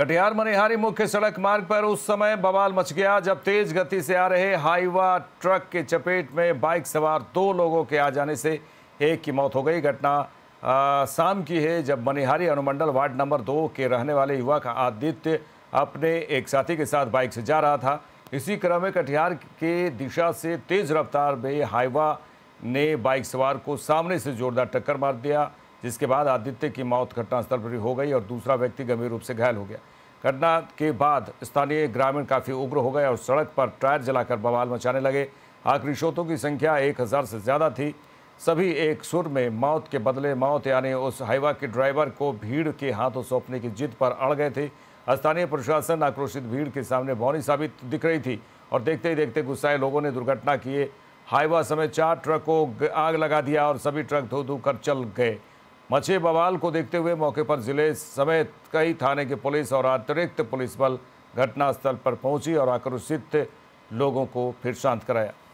कटिहार मनिहारी मुख्य सड़क मार्ग पर उस समय बवाल मच गया जब तेज गति से आ रहे हाईवा ट्रक के चपेट में बाइक सवार दो लोगों के आ जाने से एक की मौत हो गई घटना शाम की है जब मनिहारी अनुमंडल वार्ड नंबर दो के रहने वाले का आदित्य अपने एक साथी के साथ बाइक से जा रहा था इसी क्रम में कटिहार के दिशा से तेज रफ्तार में हाईवा ने बाइक सवार को सामने से जोरदार टक्कर मार दिया जिसके बाद आदित्य की मौत घटनास्थल पर ही हो गई और दूसरा व्यक्ति गंभीर रूप से घायल हो गया घटना के बाद स्थानीय ग्रामीण काफ़ी उग्र हो गए और सड़क पर टायर जलाकर बवाल मचाने लगे आखिरी शोतों की संख्या एक हज़ार से ज़्यादा थी सभी एक सुर में मौत के बदले मौत यानी उस हाईवा के ड्राइवर को भीड़ के हाथों सौंपने की जिद पर अड़ गए थे स्थानीय प्रशासन आक्रोशित भीड़ के सामने भौनी साबित दिख रही थी और देखते ही देखते गुस्साए लोगों ने दुर्घटना किए हाईवा समेत चार ट्रक को आग लगा दिया और सभी ट्रक धो धो कर चल गए मचे बवाल को देखते हुए मौके पर जिले समेत कई थाने के पुलिस और अतिरिक्त पुलिस बल घटनास्थल पर पहुंची और आक्रोशित लोगों को फिर शांत कराया